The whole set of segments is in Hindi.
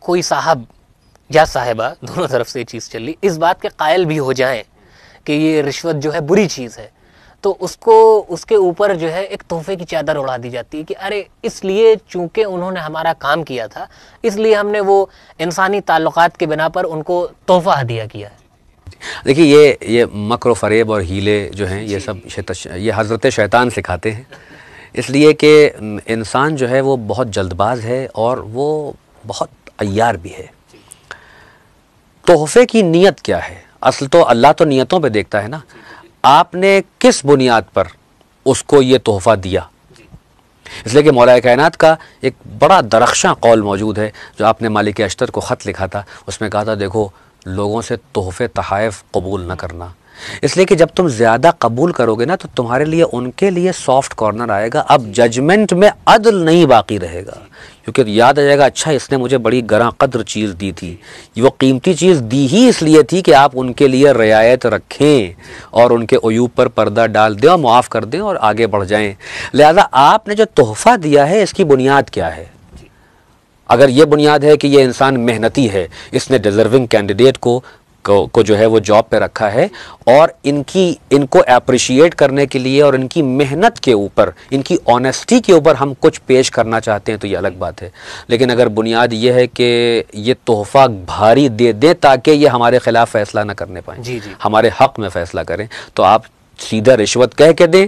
कोई साहब या साहिबा दोनों तरफ से ये चीज़ चल रही इस बात के कायल भी हो जाएं कि ये रिश्वत जो है बुरी चीज़ है तो उसको उसके ऊपर जो है एक तोहफे की चादर उड़ा दी जाती है कि अरे इसलिए चूंकि उन्होंने हमारा काम किया था इसलिए हमने वो इंसानी ताल्लुक के बिना पर उनको तोहफा हदिया किया है देखिए ये ये मकर फरेब और हीले जो हैं ये सब ये हज़रत शैतान सिखाते हैं इसलिए कि इंसान जो है वो बहुत जल्दबाज है और वो बहुत अयार भी है तोहफे की नीयत क्या है असल तो अल्लाह तो नीयतों पे देखता है ना आपने किस बुनियाद पर उसको ये तोहफ़ा दिया इसलिए कि मौलाए कायनात का एक बड़ा दरख्शा कौल मौजूद है जो आपने मालिक अश्तर को ख़त लिखा था उसमें कहा था देखो लोगों से तोहफ़े तहाइफ कबूल न करना इसलिए कि जब तुम ज़्यादा कबूल करोगे ना तो तुम्हारे लिए उनके लिए सॉफ्ट कॉर्नर आएगा अब जजमेंट में अदल नहीं बाकी रहेगा क्योंकि याद आ जाएगा अच्छा इसने मुझे बड़ी गरा कद्र चीज़ दी थी वो कीमती चीज़ दी ही इसलिए थी कि आप उनके लिए रियायत रखें और उनके अयूब पर पर्दा डाल दें और मुआफ़ कर दें और आगे बढ़ जाएं लिहाजा आपने जो तोहफ़ा दिया है इसकी बुनियाद क्या है अगर ये बुनियाद है कि ये इंसान मेहनती है इसने डिज़र्विंग कैंडिडेट को को, को जो है वो जॉब पे रखा है और इनकी इनको अप्रिशिएट करने के लिए और इनकी मेहनत के ऊपर इनकी ऑनेस्टी के ऊपर हम कुछ पेश करना चाहते हैं तो ये अलग बात है लेकिन अगर बुनियाद ये है कि ये तोहफा भारी दे दें ताकि ये हमारे ख़िलाफ़ फ़ैसला ना करने पाए जी जी हमारे हक़ में फ़ैसला करें तो आप सीधा रिश्वत कह के दें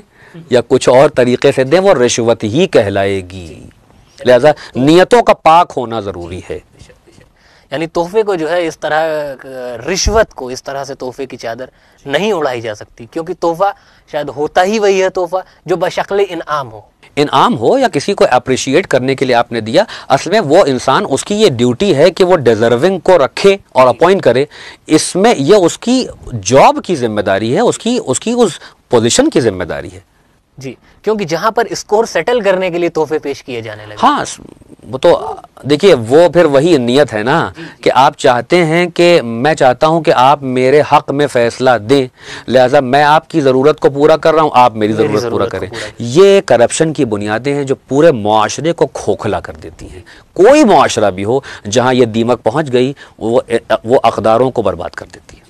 या कुछ और तरीके से दें वो रिश्वत ही कहलाएगी लिहाजा तो नीयतों का पाक होना ज़रूरी है यानी तोहफे को जो है इस तरह रिश्वत को इस तरह से तोहफे की चादर नहीं उड़ाई जा सकती क्योंकि तोहफा शायद होता ही वही है तोहफा जो बशकल इनाम हो इनाम हो या किसी को अप्रिशिएट करने के लिए आपने दिया असल में वो इंसान उसकी ये ड्यूटी है कि वो डिजर्विंग को रखे और अपॉइंट करे इसमें यह उसकी जॉब की जिम्मेदारी है उसकी उसकी उस पोजिशन की जिम्मेदारी है जी क्योंकि जहां पर स्कोर सेटल करने के लिए तोहफे पेश किए जाने लगे हाँ वो तो देखिए वो फिर वही नियत है ना कि आप चाहते हैं कि मैं चाहता हूं कि आप मेरे हक में फैसला दें लिहाजा मैं आपकी ज़रूरत को पूरा कर रहा हूं आप मेरी ज़रूरत पूरा करें ये करप्शन की बुनियादें हैं जो पूरे माशरे को खोखला कर देती हैं कोई माशरा भी हो जहाँ ये दीमक पहुंच गई वो वो अकदारों को बर्बाद कर देती है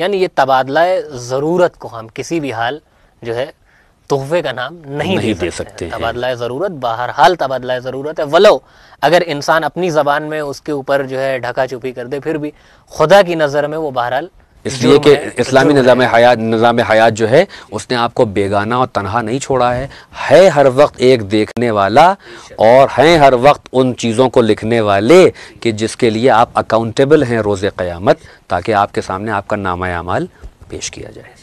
यानी ये तबादला ज़रूरत को हम किसी भी हाल जो है तोहफे का नाम नहीं, नहीं दे सकते तबादला ज़रूरत बहरहाल तबादला ज़रूरत है वलो अगर इंसान अपनी ज़बान में उसके ऊपर जो है ढका छुपी कर दे फिर भी खुदा की नज़र में वो बहरहाल इसलिए कि तो इस्लामी निज़ाम हयात निज़ाम हयात जो है उसने आपको बेगाना और तनहा नहीं छोड़ा है है हर वक्त एक देखने वाला और हैं हर वक्त उन चीज़ों को लिखने वाले कि जिसके लिए आप अकाउंटेबल हैं रोज़ क़यामत ताकि आपके सामने आपका नामा पेश किया जाए